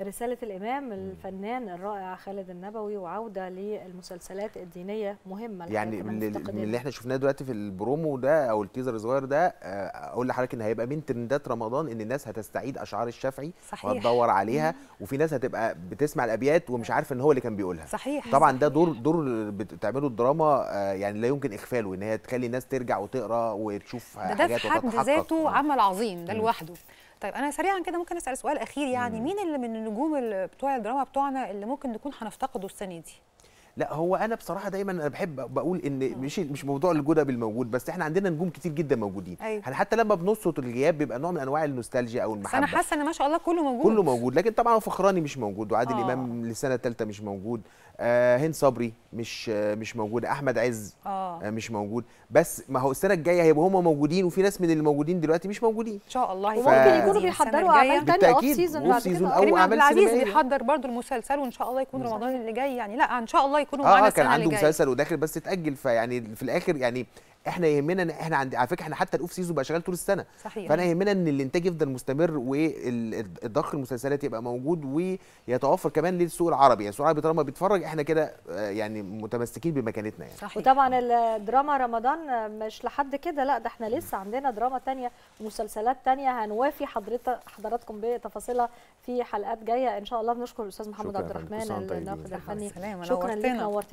رسالة الإمام الفنان الرائع خالد النبوي وعودة للمسلسلات الدينية مهمة يعني من اللي احنا شفناه دلوقتي في البرومو ده أو التيزر الصغير ده آه، أقول لحضرتك إن هيبقى من ترندات رمضان إن الناس هتستعيد أشعار الشافعي صحيح وهتدور عليها وفي ناس هتبقى بتسمع الأبيات ومش عارفة إن هو اللي كان بيقولها صحيح طبعا صحيح. ده دور دور بتعمله الدراما آه، يعني لا يمكن إخفاله إن هي تخلي الناس ترجع وتقرأ وتشوف ده حاجات ده في حد ذاته عمل عظيم ده لوحده طيب انا سريعا كده ممكن اسال سؤال اخير يعني مين اللي من النجوم بتوع الدراما بتوعنا اللي ممكن نكون هنفتقده السنه دي؟ لا هو انا بصراحه دايما انا بحب بقول ان مش مش موضوع الجوده بالموجود بس احنا عندنا نجوم كتير جدا موجودين أيوة. يعني حتى لما بنصوت الغياب بيبقى نوع من انواع النوستالجيا او المحبه بس انا حاسه ان ما شاء الله كله موجود كله موجود لكن طبعا فخراني مش موجود وعادل آه. امام للسنه الثالثه مش موجود آه هند صبري مش آه مش موجود احمد عز آه. آه مش موجود بس ما هو السنه الجايه هيبقوا هم موجودين وفي ناس من اللي موجودين دلوقتي مش موجودين ان شاء الله ف... وممكن يكونوا بيحضروا اعمال ثانيه اوف سيزون بعد كده كريم عبد العزيز بيحضر برضو المسلسل وان شاء الله يكون رمضان اللي جاي يعني لا ان شاء الله هيكونوا آه،, آه معانا آه كان عنده مسلسل وداخل بس اتاجل فيعني في الاخر يعني احنا يهمنا ان احنا عند على فكره احنا حتى الاوف سيزون بقى شغال طول السنه صحيح. فانا يهمنا ان الانتاج يفضل مستمر والضخ المسلسلات يبقى موجود ويتوفر كمان للسوق العربي يعني السوق العربي طالما بيتفرج احنا كده آه، يعني متمسكين بمكانتنا يعني صحيح. وطبعا الدراما رمضان مش لحد كده لا ده احنا لسه عندنا دراما ثانيه ومسلسلات ثانيه هنوافي حضرتك حضراتكم بتفاصيلها في حلقات جايه ان شاء الله بنشكر الاستاذ محمد عبد الرحمن الناقد الفني شكرا لك نورتنا